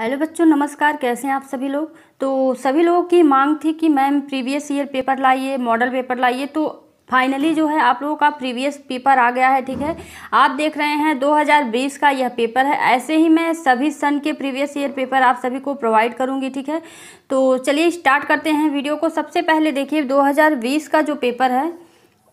hello बच्चों नमस्कार कैसे हैं आप सभी लोग तो सभी लोगों की मांग थी कि मैम प्रीवियस ईयर पेपर लाइए मॉडल पेपर लाइए तो फाइनली जो है आप लोगों का प्रीवियस पेपर आ गया है ठीक है आप देख रहे हैं 2020 का यह पेपर है ऐसे ही मैं सभी सन के प्रीवियस ईयर पेपर आप सभी को प्रोवाइड करूंगी ठीक है तो चलिए स्टार्ट करते हैं वीडियो को सबसे पहले देखिए 2020 का जो पेपर है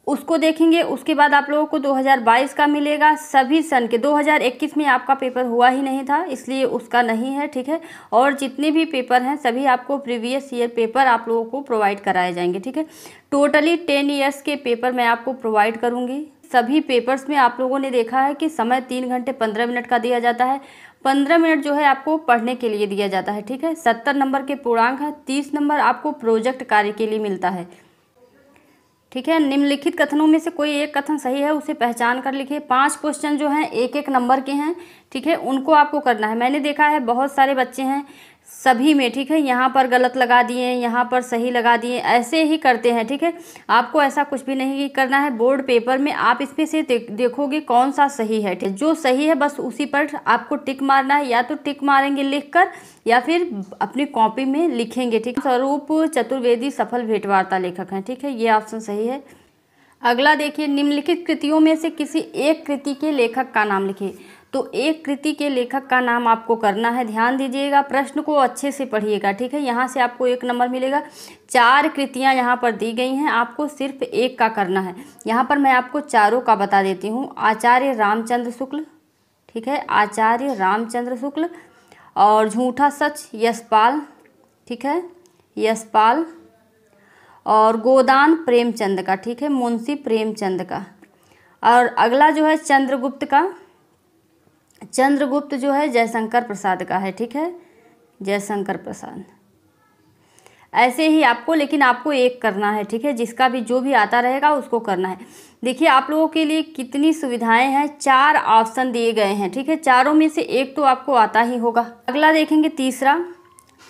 उसको देखेंगे उसके बाद आप लोगों को 2022 का मिलेगा सभी सन के 2021 में आपका पेपर हुआ ही नहीं था इसलिए उसका नहीं है ठीक है और जितने भी पेपर हैं सभी आपको प्रीवियस ईयर पेपर आप लोगों को प्रोवाइड कराए जाएंगे ठीक है टोटली टेन ईयर्स के पेपर मैं आपको प्रोवाइड करूँगी सभी पेपर्स में आप लोगों ने देखा है कि समय तीन घंटे पंद्रह मिनट का दिया जाता है पंद्रह मिनट जो है आपको पढ़ने के लिए दिया जाता है ठीक है सत्तर नंबर के पूर्णांक है तीस नंबर आपको प्रोजेक्ट कार्य के लिए मिलता है ठीक है निम्नलिखित कथनों में से कोई एक कथन सही है उसे पहचान कर लिखिए पांच क्वेश्चन जो हैं एक एक नंबर के हैं ठीक है उनको आपको करना है मैंने देखा है बहुत सारे बच्चे हैं सभी में ठीक है यहाँ पर गलत लगा दिए यहाँ पर सही लगा दिए ऐसे ही करते हैं ठीक है आपको ऐसा कुछ भी नहीं करना है बोर्ड पेपर में आप इसमें से देखोगे कौन सा सही है ठीक जो सही है बस उसी पर आपको टिक मारना है या तो टिक मारेंगे लिखकर या फिर अपनी कॉपी में लिखेंगे ठीक स्वरूप चतुर्वेदी सफल भेंटवार्ता लेखक हैं ठीक है ये ऑप्शन सही है अगला देखिए निम्नलिखित कृतियों में से किसी एक कृति के लेखक का नाम लिखिए तो एक कृति के लेखक का नाम आपको करना है ध्यान दीजिएगा प्रश्न को अच्छे से पढ़िएगा ठीक है यहाँ से आपको एक नंबर मिलेगा चार कृतियाँ यहाँ पर दी गई हैं आपको सिर्फ एक का करना है यहाँ पर मैं आपको चारों का बता देती हूँ आचार्य रामचंद्र शुक्ल ठीक है आचार्य रामचंद्र शुक्ल और झूठा सच यशपाल ठीक है यशपाल और गोदान प्रेमचंद का ठीक है मुंशी प्रेमचंद का और अगला जो है चंद्रगुप्त का चंद्रगुप्त जो है जयशंकर प्रसाद का है ठीक है जयशंकर प्रसाद ऐसे ही आपको लेकिन आपको एक करना है ठीक है जिसका भी जो भी आता रहेगा उसको करना है देखिए आप लोगों के लिए कितनी सुविधाएं हैं चार ऑप्शन दिए गए हैं ठीक है चारों में से एक तो आपको आता ही होगा अगला देखेंगे तीसरा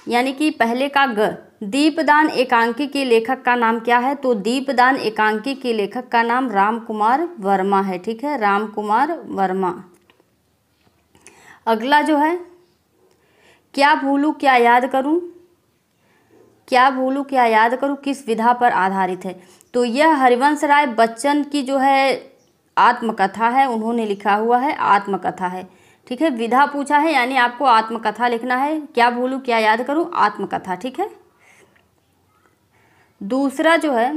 यानी कि पहले का ग दीपदान एकांकी के लेखक का नाम क्या है तो दीपदान एकांकी के लेखक का नाम राम कुमार वर्मा है ठीक है राम कुमार वर्मा अगला जो है क्या भूलूँ क्या याद करूँ क्या भूलूँ क्या याद करूँ किस विधा पर आधारित है तो यह हरिवंश राय बच्चन की जो है आत्मकथा है उन्होंने लिखा हुआ है आत्मकथा है ठीक है विधा पूछा है यानी आपको आत्मकथा लिखना है क्या भूलूँ क्या याद करूँ आत्मकथा ठीक है दूसरा जो है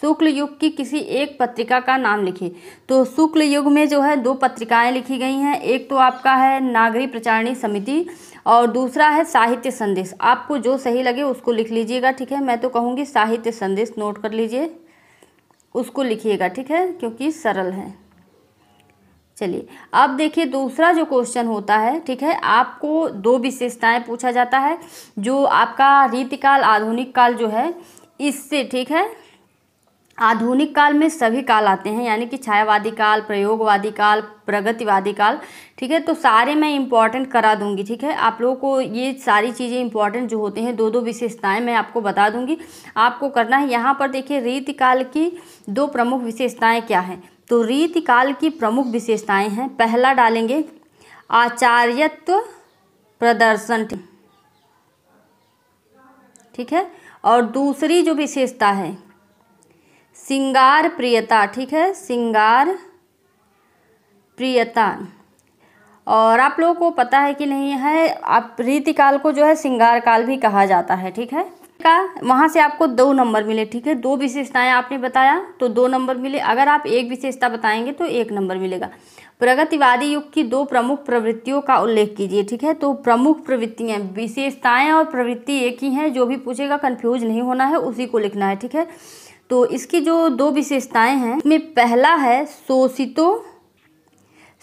शुक्ल युग की किसी एक पत्रिका का नाम लिखिए तो शुक्ल युग में जो है दो पत्रिकाएं लिखी गई हैं एक तो आपका है नागरी प्रचारणी समिति और दूसरा है साहित्य संदेश आपको जो सही लगे उसको लिख लीजिएगा ठीक है मैं तो कहूँगी साहित्य संदेश नोट कर लीजिए उसको लिखिएगा ठीक है क्योंकि सरल है चलिए अब देखिए दूसरा जो क्वेश्चन होता है ठीक है आपको दो विशेषताएं पूछा जाता है जो आपका रीतिकाल आधुनिक काल जो है इससे ठीक है आधुनिक काल में सभी काल आते हैं यानी कि छायावादी काल प्रयोगवादी काल प्रगतिवादी काल ठीक है तो सारे मैं इम्पॉर्टेंट करा दूंगी ठीक है आप लोगों को ये सारी चीज़ें इंपॉर्टेंट जो होते हैं दो दो विशेषताएं मैं आपको बता दूंगी आपको करना है यहाँ पर देखिए रीति काल की दो प्रमुख विशेषताएँ क्या हैं तो रीति काल की प्रमुख विशेषताएँ हैं पहला डालेंगे आचार्यत्व प्रदर्शन ठीक है और दूसरी जो विशेषता है सिंगार प्रियता ठीक है सिंगार प्रियता और आप लोगों को पता है कि नहीं है आप रीतिकाल को जो है सिंगार काल भी कहा जाता है ठीक है का वहाँ से आपको दो नंबर मिले ठीक है दो विशेषताएं आपने बताया तो दो नंबर मिले अगर आप एक विशेषता बताएंगे तो एक नंबर मिलेगा प्रगतिवादी युग की दो प्रमुख प्रवृत्तियों का उल्लेख कीजिए ठीक है तो प्रमुख प्रवृत्तियाँ विशेषताएँ और प्रवृत्ति एक ही हैं जो भी पूछेगा कन्फ्यूज नहीं होना है उसी को लिखना है ठीक है तो इसकी जो दो विशेषताएं हैं इसमें पहला है शोषितों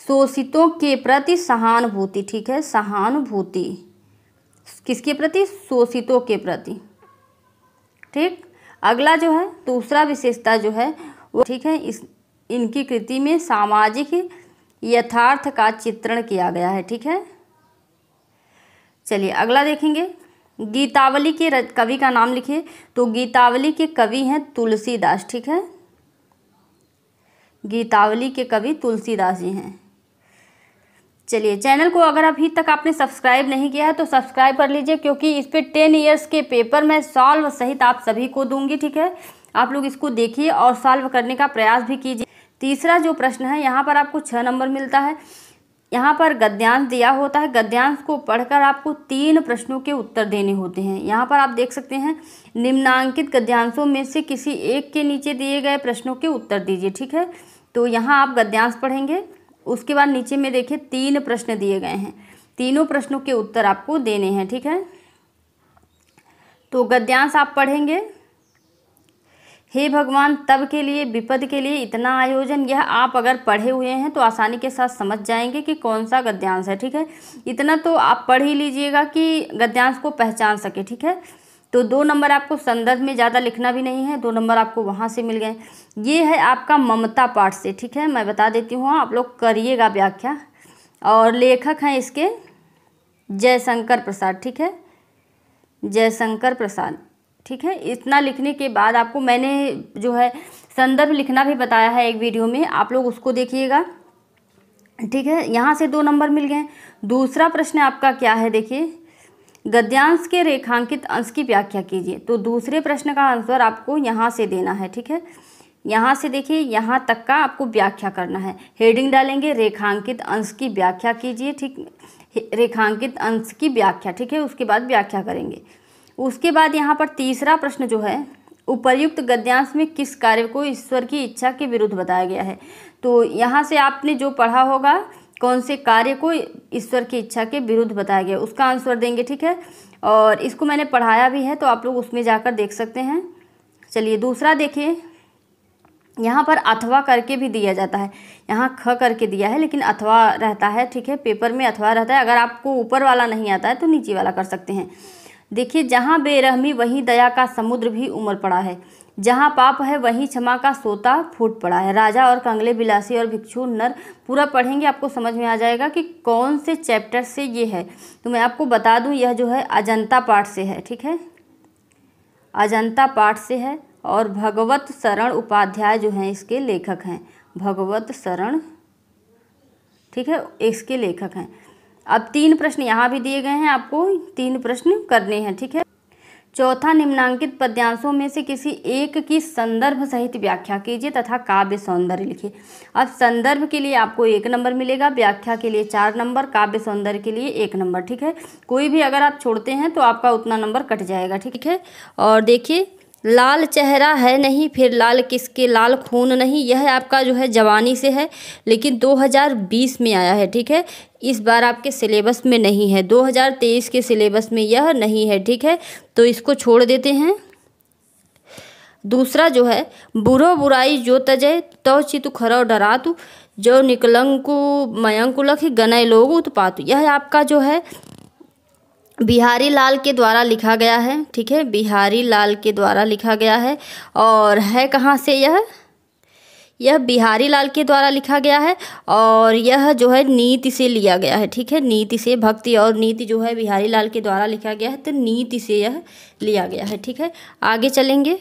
शोषितों के प्रति सहानुभूति ठीक है सहानुभूति किसके प्रति शोषितों के प्रति ठीक अगला जो है दूसरा विशेषता जो है वो ठीक है इस इनकी कृति में सामाजिक यथार्थ का चित्रण किया गया है ठीक है चलिए अगला देखेंगे गीतावली के कवि का नाम लिखिए तो गीतावली के कवि हैं तुलसीदास ठीक है गीतावली के कवि तुलसीदास जी हैं चलिए चैनल को अगर अभी तक आपने सब्सक्राइब नहीं किया है तो सब्सक्राइब कर लीजिए क्योंकि इस पर टेन ईयर्स के पेपर मैं सॉल्व सहित आप सभी को दूंगी ठीक है आप लोग इसको देखिए और सॉल्व करने का प्रयास भी कीजिए तीसरा जो प्रश्न है यहाँ पर आपको छः नंबर मिलता है यहाँ पर गद्यांश दिया होता है गद्यांश को पढ़कर आपको तीन प्रश्नों के उत्तर देने होते हैं यहाँ पर आप देख सकते हैं निम्नांकित गद्यांशों में से किसी एक के नीचे दिए गए प्रश्नों के उत्तर दीजिए ठीक है तो यहाँ आप गद्यांश पढ़ेंगे उसके बाद नीचे में देखिए तीन प्रश्न दिए गए हैं तीनों प्रश्नों के उत्तर आपको देने हैं ठीक है तो गद्यांश आप पढ़ेंगे हे भगवान तब के लिए विपद के लिए इतना आयोजन यह आप अगर पढ़े हुए हैं तो आसानी के साथ समझ जाएंगे कि कौन सा गद्यांश है ठीक है इतना तो आप पढ़ ही लीजिएगा कि गद्यांश को पहचान सके ठीक है तो दो नंबर आपको संदर्भ में ज़्यादा लिखना भी नहीं है दो नंबर आपको वहाँ से मिल गए ये है आपका ममता पाठ से ठीक है मैं बता देती हूँ आप लोग करिएगा व्याख्या और लेखक हैं इसके जयशंकर प्रसाद ठीक है जयशंकर प्रसाद ठीक है इतना लिखने के बाद आपको मैंने जो है संदर्भ लिखना भी बताया है एक वीडियो में आप लोग उसको देखिएगा ठीक है यहाँ से दो नंबर मिल गए दूसरा प्रश्न आपका क्या है देखिए गद्यांश के रेखांकित अंश की व्याख्या कीजिए तो दूसरे प्रश्न का आंसर आपको यहाँ से देना है ठीक है यहाँ से देखिए यहाँ तक का आपको व्याख्या करना है हेडिंग डालेंगे रेखांकित अंश की व्याख्या कीजिए ठीक रेखांकित अंश की व्याख्या ठीक है उसके बाद व्याख्या करेंगे उसके बाद यहाँ पर तीसरा प्रश्न जो है उपर्युक्त गद्यांश में किस कार्य को ईश्वर की इच्छा के विरुद्ध बताया गया है तो यहाँ से आपने जो पढ़ा होगा कौन से कार्य को ईश्वर की इच्छा के विरुद्ध बताया गया उसका आंसर देंगे ठीक है और इसको मैंने पढ़ाया भी है तो आप लोग उसमें जाकर देख सकते हैं चलिए दूसरा देखिए यहाँ पर अथवा करके भी दिया जाता है यहाँ ख करके दिया है लेकिन अथवा रहता है ठीक है पेपर में अथवा रहता है अगर आपको ऊपर वाला नहीं आता है तो नीचे वाला कर सकते हैं देखिए जहाँ बेरहमी वहीं दया का समुद्र भी उमड़ पड़ा है जहाँ पाप है वहीं क्षमा का सोता फूट पड़ा है राजा और कंगले बिलासी और भिक्षु नर पूरा पढ़ेंगे आपको समझ में आ जाएगा कि कौन से चैप्टर से ये है तो मैं आपको बता दूँ यह जो है अजंता पाठ से है ठीक है अजंता पाठ से है और भगवत शरण उपाध्याय जो हैं इसके लेखक हैं भगवत शरण ठीक है इसके लेखक हैं अब तीन प्रश्न यहाँ भी दिए गए हैं आपको तीन प्रश्न करने हैं ठीक है चौथा निम्नांकित पद्यांशों में से किसी एक की संदर्भ सहित व्याख्या कीजिए तथा काव्य सौंदर्य लिखिए अब संदर्भ के लिए आपको एक नंबर मिलेगा व्याख्या के लिए चार नंबर काव्य सौंदर्य के लिए एक नंबर ठीक है कोई भी अगर आप छोड़ते हैं तो आपका उतना नंबर कट जाएगा ठीक है और देखिए लाल चेहरा है नहीं फिर लाल किसके लाल खून नहीं यह आपका जो है जवानी से है लेकिन 2020 में आया है ठीक है इस बार आपके सिलेबस में नहीं है 2023 के सिलेबस में यह नहीं है ठीक है तो इसको छोड़ देते हैं दूसरा जो है बुरो बुराई जो तजय तो चितु खरो डरा तू जो निकलंकु मयंकुलख गनय लोग उत्पात यह आपका जो है बिहारी लाल के द्वारा लिखा गया है ठीक है बिहारी लाल के द्वारा लिखा गया है और है कहाँ से यह यह बिहारी लाल के द्वारा लिखा गया है और यह जो है नीति से लिया गया है ठीक है नीति से भक्ति और नीति जो है बिहारी लाल के द्वारा लिखा गया है तो नीति से यह लिया गया है ठीक है आगे चलेंगे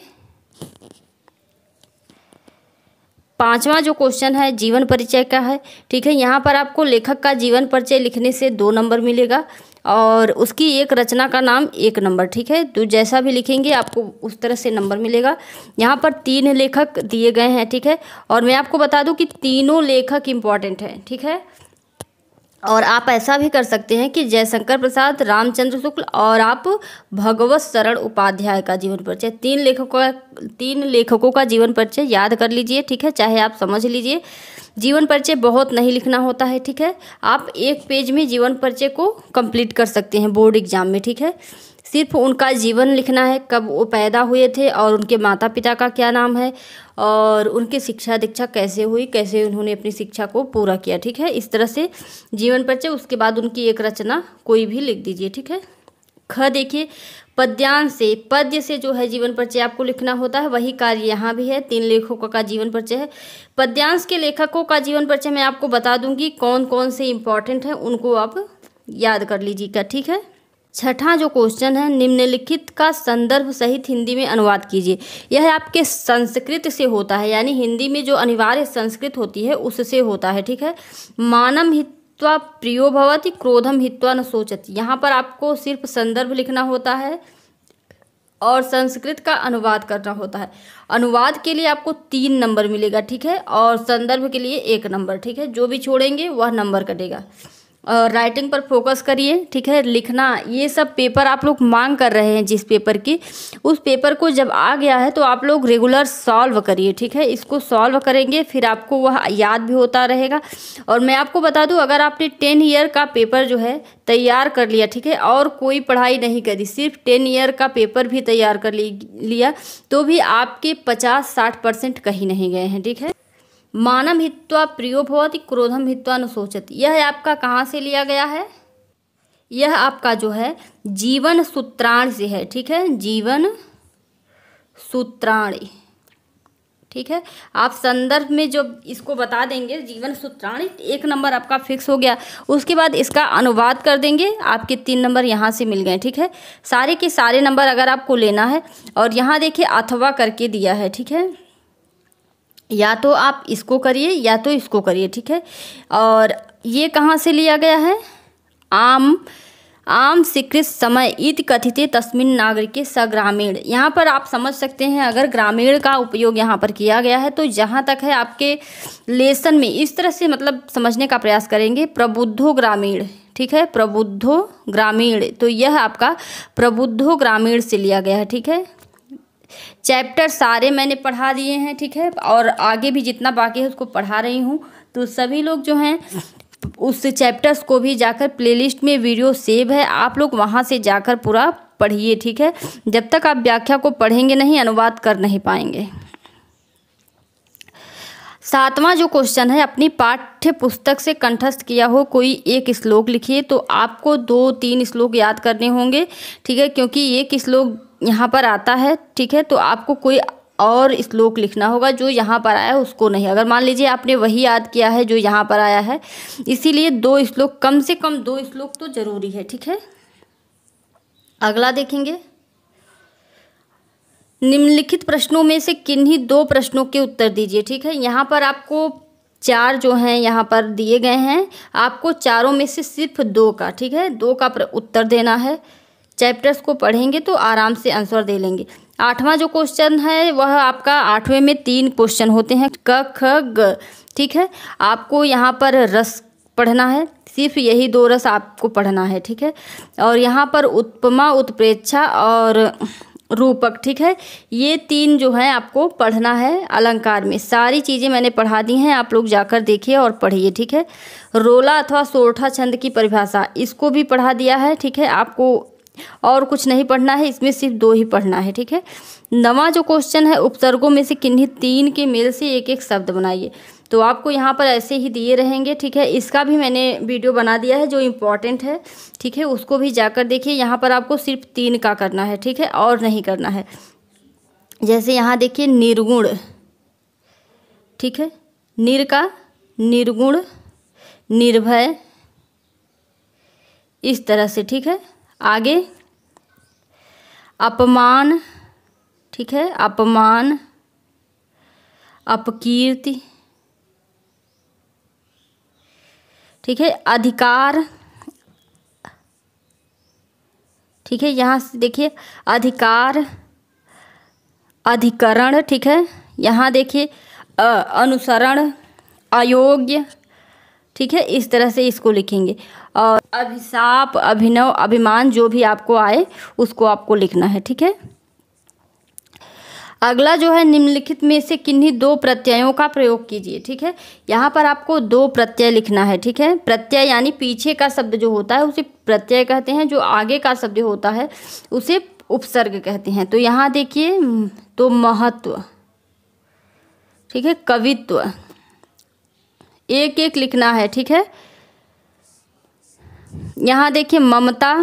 पांचवा जो क्वेश्चन है जीवन परिचय का है ठीक है यहाँ पर आपको लेखक का जीवन परिचय लिखने से दो नंबर मिलेगा और उसकी एक रचना का नाम एक नंबर ठीक है तो जैसा भी लिखेंगे आपको उस तरह से नंबर मिलेगा यहाँ पर तीन लेखक दिए गए हैं ठीक है और मैं आपको बता दूँ कि तीनों लेखक इम्पॉर्टेंट हैं ठीक है और आप ऐसा भी कर सकते हैं कि जयशंकर प्रसाद रामचंद्र शुक्ल और आप भगवत शरण उपाध्याय का जीवन परिचय तीन लेखकों का तीन लेखकों का जीवन परिचय याद कर लीजिए ठीक है चाहे आप समझ लीजिए जीवन परिचय बहुत नहीं लिखना होता है ठीक है आप एक पेज में जीवन परिचय को कंप्लीट कर सकते हैं बोर्ड एग्जाम में ठीक है सिर्फ उनका जीवन लिखना है कब वो पैदा हुए थे और उनके माता पिता का क्या नाम है और उनकी शिक्षा दीक्षा कैसे हुई कैसे उन्होंने अपनी शिक्षा को पूरा किया ठीक है इस तरह से जीवन परिचय उसके बाद उनकी एक रचना कोई भी लिख दीजिए ठीक है ख देखिए पद्यांश से पद्य से जो है जीवन परिचय आपको लिखना होता है वही कार्य यहाँ भी है तीन लेखकों का जीवन परिचय है पद्यांश के लेखकों का जीवन परिचय मैं आपको बता दूंगी कौन कौन से इम्पॉर्टेंट है उनको आप याद कर लीजिएगा ठीक है छठा जो क्वेश्चन है निम्नलिखित का संदर्भ सहित हिंदी में अनुवाद कीजिए यह आपके संस्कृत से होता है यानी हिंदी में जो अनिवार्य संस्कृत होती है उससे होता है ठीक है मानव हित्वा प्रियो भवति क्रोधम हित्वा न सोचत यहाँ पर आपको सिर्फ संदर्भ लिखना होता है और संस्कृत का अनुवाद करना होता है अनुवाद के लिए आपको तीन नंबर मिलेगा ठीक है और संदर्भ के लिए एक नंबर ठीक है जो भी छोड़ेंगे वह नंबर कटेगा राइटिंग पर फोकस करिए ठीक है लिखना ये सब पेपर आप लोग मांग कर रहे हैं जिस पेपर की उस पेपर को जब आ गया है तो आप लोग रेगुलर सॉल्व करिए ठीक है इसको सॉल्व करेंगे फिर आपको वह याद भी होता रहेगा और मैं आपको बता दूं अगर आपने टेन ईयर का पेपर जो है तैयार कर लिया ठीक है और कोई पढ़ाई नहीं करी सिर्फ टेन ईयर का पेपर भी तैयार कर लिया तो भी आपके पचास साठ परसेंट कहीं नहीं गए हैं ठीक है मानम हित्वा प्रियो भवति क्रोधम हित्वा न सोचती यह आपका कहाँ से लिया गया है यह आपका जो है जीवन सूत्राण से है ठीक है जीवन सूत्राणी ठीक है आप संदर्भ में जो इसको बता देंगे जीवन सूत्राणी तो एक नंबर आपका फिक्स हो गया उसके बाद इसका अनुवाद कर देंगे आपके तीन नंबर यहाँ से मिल गए ठीक है सारे के सारे नंबर अगर आपको लेना है और यहाँ देखिए अथवा करके दिया है ठीक है या तो आप इसको करिए या तो इसको करिए ठीक है और ये कहाँ से लिया गया है आम आम स्वीकृत समय ईद कथित तस्मिन नागरिक सग्रामीण यहाँ पर आप समझ सकते हैं अगर ग्रामीण का उपयोग यहाँ पर किया गया है तो जहाँ तक है आपके लेसन में इस तरह से मतलब समझने का प्रयास करेंगे प्रबुद्धो ग्रामीण ठीक है प्रबुद्धो ग्रामीण तो यह आपका प्रबुद्धो ग्रामीण से लिया गया है ठीक है चैप्टर सारे मैंने पढ़ा दिए हैं ठीक है और आगे भी जितना बाकी है उसको पढ़ा रही हूँ तो सभी लोग जो हैं उस चैप्टर्स को भी जाकर प्लेलिस्ट में वीडियो सेव है आप लोग वहाँ से जाकर पूरा पढ़िए ठीक है जब तक आप व्याख्या को पढ़ेंगे नहीं अनुवाद कर नहीं पाएंगे सातवां जो क्वेश्चन है अपनी पाठ्य पुस्तक से कंठस्थ किया हो कोई एक श्लोक लिखिए तो आपको दो तीन श्लोक याद करने होंगे ठीक है क्योंकि एक श्लोक यहाँ पर आता है ठीक है तो आपको कोई और श्लोक लिखना होगा जो यहाँ पर आया है उसको नहीं अगर मान लीजिए आपने वही याद किया है जो यहाँ पर आया है इसीलिए दो श्लोक कम से कम दो श्लोक तो ज़रूरी है ठीक है अगला देखेंगे निम्नलिखित प्रश्नों में से किन्हीं दो प्रश्नों के उत्तर दीजिए ठीक है यहाँ पर आपको चार जो हैं यहाँ पर दिए गए हैं आपको चारों में से सिर्फ दो का ठीक है दो का उत्तर देना है चैप्टर्स को पढ़ेंगे तो आराम से आंसर दे लेंगे आठवां जो क्वेश्चन है वह आपका आठवें में तीन क्वेश्चन होते हैं क ख ग ठीक है आपको यहाँ पर रस पढ़ना है सिर्फ यही दो रस आपको पढ़ना है ठीक है और यहाँ पर उत्पमा उत्प्रेक्षा और रूपक ठीक है ये तीन जो है आपको पढ़ना है अलंकार में सारी चीज़ें मैंने पढ़ा दी हैं आप लोग जाकर देखिए और पढ़िए ठीक है रोला अथवा सोरठा छंद की परिभाषा इसको भी पढ़ा दिया है ठीक है आपको और कुछ नहीं पढ़ना है इसमें सिर्फ दो ही पढ़ना है ठीक है नवा जो क्वेश्चन है उपसर्गों में से किन्हीं तीन के मेल से एक एक शब्द बनाइए तो आपको यहाँ पर ऐसे ही दिए रहेंगे ठीक है इसका भी मैंने वीडियो बना दिया है जो इम्पॉर्टेंट है ठीक है उसको भी जाकर देखिए यहाँ पर आपको सिर्फ तीन का करना है ठीक है और नहीं करना है जैसे यहाँ देखिए निर्गुण ठीक है निर का निर्गुण निर्भय इस तरह से ठीक है आगे अपमान ठीक है अपमान अपकीर्ति ठीक है अधिकार ठीक है यहाँ से देखिए अधिकार अधिकरण ठीक है यहाँ देखिए अनुसरण अयोग्य ठीक है इस तरह से इसको लिखेंगे और अभिशाप अभिनव अभिमान जो भी आपको आए उसको आपको लिखना है ठीक है अगला जो है निम्नलिखित में से किन्हीं दो प्रत्ययों का प्रयोग कीजिए ठीक है यहाँ पर आपको दो प्रत्यय लिखना है ठीक है प्रत्यय यानी पीछे का शब्द जो होता है उसे प्रत्यय कहते हैं जो आगे का शब्द होता है उसे उपसर्ग कहते हैं तो यहाँ देखिए तो महत्व ठीक है कवित्व एक एक लिखना है ठीक है यहाँ देखिए ममता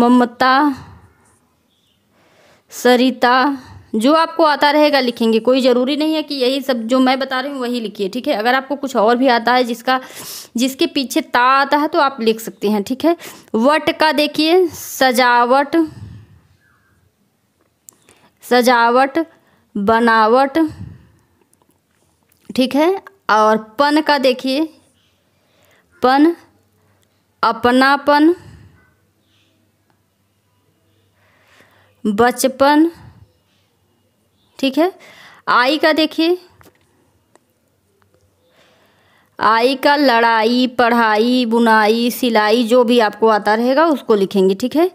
ममता सरिता जो आपको आता रहेगा लिखेंगे कोई ज़रूरी नहीं है कि यही सब जो मैं बता रही हूँ वही लिखिए ठीक है अगर आपको कुछ और भी आता है जिसका जिसके पीछे ता आता है तो आप लिख सकते हैं ठीक है वट का देखिए सजावट सजावट बनावट ठीक है और पन का देखिए पन अपनापन बचपन ठीक है आई का देखिए आई का लड़ाई पढ़ाई बुनाई सिलाई जो भी आपको आता रहेगा उसको लिखेंगे ठीक है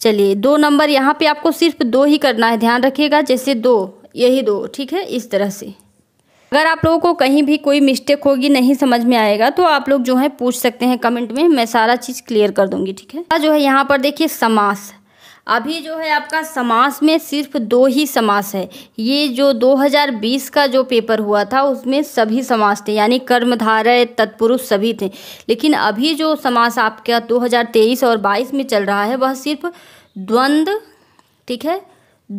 चलिए दो नंबर यहाँ पे आपको सिर्फ दो ही करना है ध्यान रखिएगा जैसे दो यही दो ठीक है इस तरह से अगर आप लोगों को कहीं भी कोई मिस्टेक होगी नहीं समझ में आएगा तो आप लोग जो है पूछ सकते हैं कमेंट में मैं सारा चीज़ क्लियर कर दूंगी ठीक है जो है यहाँ पर देखिए समास अभी जो है आपका समास में सिर्फ दो ही समास है ये जो 2020 का जो पेपर हुआ था उसमें सभी समास थे यानी कर्मधारय तत्पुरुष सभी थे लेकिन अभी जो समास आपका 2023 और 22 में चल रहा है वह सिर्फ द्वंद्व ठीक है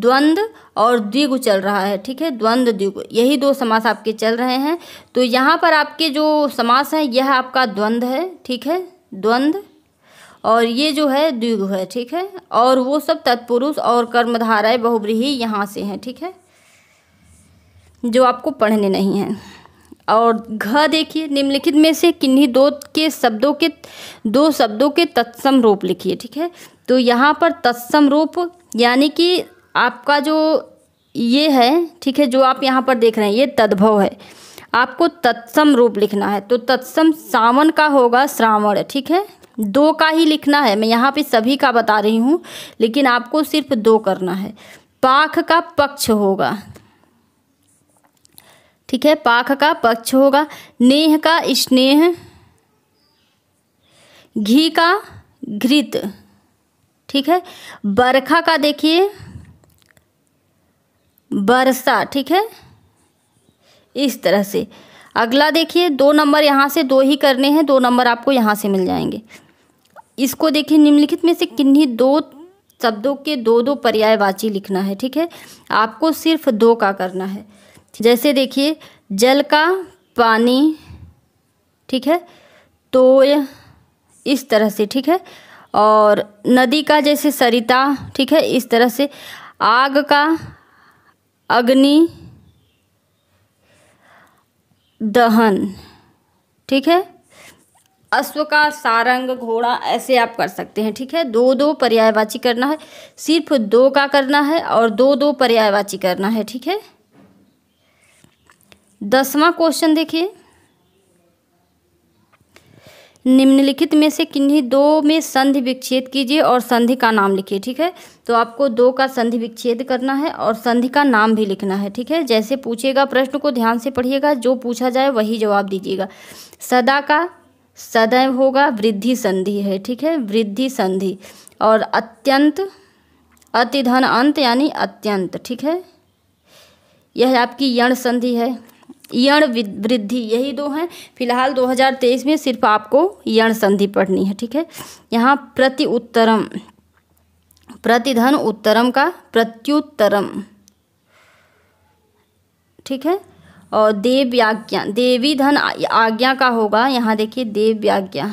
द्वंद्व और द्विगु चल रहा है ठीक है द्वंद्व द्विग यही दो समास आपके चल रहे हैं तो यहाँ पर आपके जो समास हैं यह आपका द्वंद्व है ठीक है द्वंद्व और ये जो है द्विगु है ठीक है और वो सब तत्पुरुष और कर्मधाराएं बहुब्रीही यहाँ से हैं ठीक है जो आपको पढ़ने नहीं है और घ देखिए निम्नलिखित में से किन्हीं दो के शब्दों के दो शब्दों के तत्सम रूप लिखिए ठीक है तो यहाँ पर तत्सम रूप यानी कि आपका जो ये है ठीक है जो आप यहाँ पर देख रहे हैं ये तद्भव है आपको तत्सम रूप लिखना है तो तत्सम सावन का होगा श्रावण ठीक है दो का ही लिखना है मैं यहाँ पे सभी का बता रही हूँ लेकिन आपको सिर्फ दो करना है पाख का पक्ष होगा ठीक है पाख का पक्ष होगा नेह का स्नेह घी का घृत ठीक है बरखा का देखिए बरसा ठीक है इस तरह से अगला देखिए दो नंबर यहाँ से दो ही करने हैं दो नंबर आपको यहाँ से मिल जाएंगे इसको देखिए निम्नलिखित में से किन्हीं दो शब्दों के दो दो पर्यायवाची लिखना है ठीक है आपको सिर्फ दो का करना है जैसे देखिए जल का पानी ठीक है तो इस तरह से ठीक है और नदी का जैसे सरिता ठीक है इस तरह से आग का अग्नि दहन ठीक है अश्व का सारंग घोड़ा ऐसे आप कर सकते हैं ठीक है दो दो पर्यायवाची करना है सिर्फ दो का करना है और दो दो पर्यायवाची करना है ठीक है दसवां क्वेश्चन देखिए निम्नलिखित में से किन्हीं दो में संधि विच्छेद कीजिए और संधि का नाम लिखिए ठीक है तो आपको दो का संधि विच्छेद करना है और संधि का नाम भी लिखना है ठीक है जैसे पूछेगा प्रश्न को ध्यान से पढ़िएगा जो पूछा जाए वही जवाब दीजिएगा सदा का सदैव होगा वृद्धि संधि है ठीक है वृद्धि संधि और अत्यंत अतिधन अंत यानी अत्यंत ठीक है यह आपकी यण संधि है यण वृद्धि यही दो हैं फिलहाल 2023 में सिर्फ आपको यण संधि पढ़नी है ठीक है यहाँ प्रति उत्तरम प्रतिधन उत्तरम का प्रत्युत्तरम ठीक है और देव व्याज्ञा देवी धन आज्ञा का होगा यहाँ देखिए देव व्याज्ञा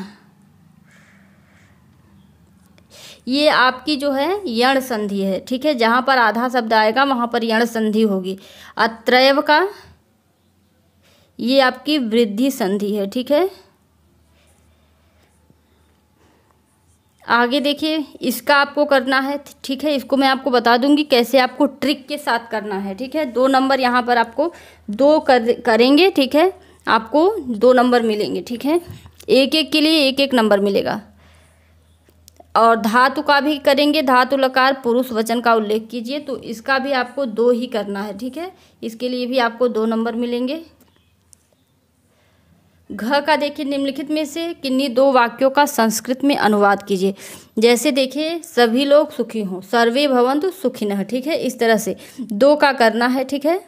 ये आपकी जो है यण संधि है ठीक है जहाँ पर आधा शब्द आएगा वहाँ पर यण संधि होगी अत्रैव का ये आपकी वृद्धि संधि है ठीक है आगे देखिए इसका आपको करना है ठीक है इसको मैं आपको बता दूंगी कैसे आपको ट्रिक के साथ करना है ठीक है दो नंबर यहाँ पर आपको दो कर करेंगे ठीक है आपको दो नंबर मिलेंगे ठीक है एक एक के लिए एक एक नंबर मिलेगा और धातु का भी करेंगे धातु लकार पुरुष वचन का उल्लेख कीजिए तो इसका भी आपको दो ही करना है ठीक है इसके लिए भी आपको दो नंबर मिलेंगे घ का देखिए निम्नलिखित में से किन्हीं दो वाक्यों का संस्कृत में अनुवाद कीजिए जैसे देखिए सभी लोग सुखी हों सर्वे भवंतु सुखी न ठीक है इस तरह से दो का करना है ठीक है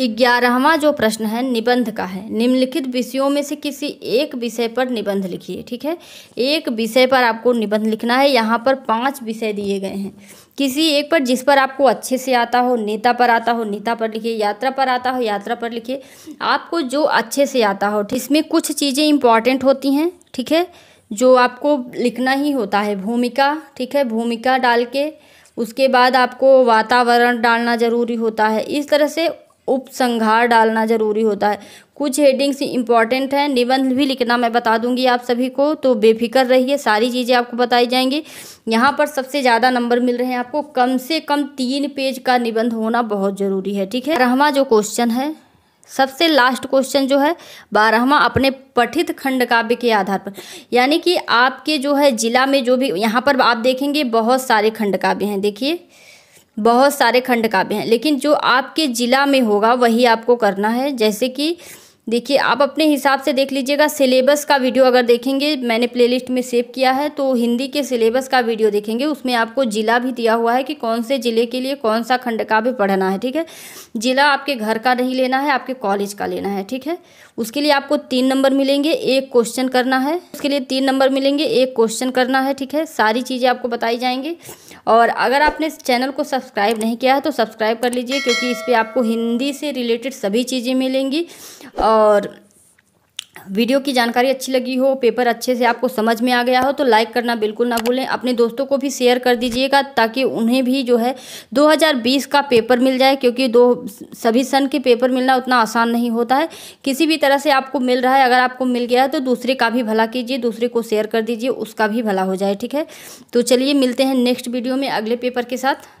ग्यारहवा जो प्रश्न है निबंध का है निम्नलिखित विषयों में से किसी एक विषय पर निबंध लिखिए ठीक है एक विषय पर आपको निबंध लिखना है यहाँ पर पांच विषय दिए गए हैं किसी एक पर जिस पर आपको अच्छे से आता हो नेता पर आता हो नेता पर लिखिए यात्रा पर आता हो यात्रा पर लिखिए आपको जो अच्छे से आता हो इसमें कुछ चीज़ें इंपॉर्टेंट होती हैं ठीक है जो आपको लिखना ही होता है भूमिका ठीक है भूमिका डाल के उसके बाद आपको वातावरण डालना ज़रूरी होता है इस तरह से उपसंहार डालना जरूरी होता है कुछ हेडिंग्स इंपॉर्टेंट हैं निबंध भी लिखना मैं बता दूंगी आप सभी को तो बेफिक्र रहिए सारी चीज़ें आपको बताई जाएंगी यहाँ पर सबसे ज़्यादा नंबर मिल रहे हैं आपको कम से कम तीन पेज का निबंध होना बहुत ज़रूरी है ठीक है रहमा जो क्वेश्चन है सबसे लास्ट क्वेश्चन जो है बारहवा अपने पठित खंड काव्य के आधार पर यानी कि आपके जो है ज़िला में जो भी यहाँ पर आप देखेंगे बहुत सारे खंड काव्य हैं देखिए बहुत सारे खंड काव्य हैं लेकिन जो आपके ज़िला में होगा वही आपको करना है जैसे कि देखिए आप अपने हिसाब से देख लीजिएगा सिलेबस का वीडियो अगर देखेंगे मैंने प्लेलिस्ट में सेव किया है तो हिंदी के सिलेबस का वीडियो देखेंगे उसमें आपको ज़िला भी दिया हुआ है कि कौन से ज़िले के लिए कौन सा खंड का भी पढ़ना है ठीक है ज़िला आपके घर का नहीं लेना है आपके कॉलेज का लेना है ठीक है उसके लिए आपको तीन नंबर मिलेंगे एक क्वेश्चन करना है उसके लिए तीन नंबर मिलेंगे एक क्वेश्चन करना है ठीक है सारी चीज़ें आपको बताई जाएंगी और अगर आपने चैनल को सब्सक्राइब नहीं किया है तो सब्सक्राइब कर लीजिए क्योंकि इस पर आपको हिंदी से रिलेटेड सभी चीज़ें मिलेंगी और और वीडियो की जानकारी अच्छी लगी हो पेपर अच्छे से आपको समझ में आ गया हो तो लाइक करना बिल्कुल ना भूलें अपने दोस्तों को भी शेयर कर दीजिएगा ताकि उन्हें भी जो है 2020 का पेपर मिल जाए क्योंकि दो सभी सन के पेपर मिलना उतना आसान नहीं होता है किसी भी तरह से आपको मिल रहा है अगर आपको मिल गया है तो दूसरे का भी भला कीजिए दूसरे को शेयर कर दीजिए उसका भी भला हो जाए ठीक है तो चलिए मिलते हैं नेक्स्ट वीडियो में अगले पेपर के साथ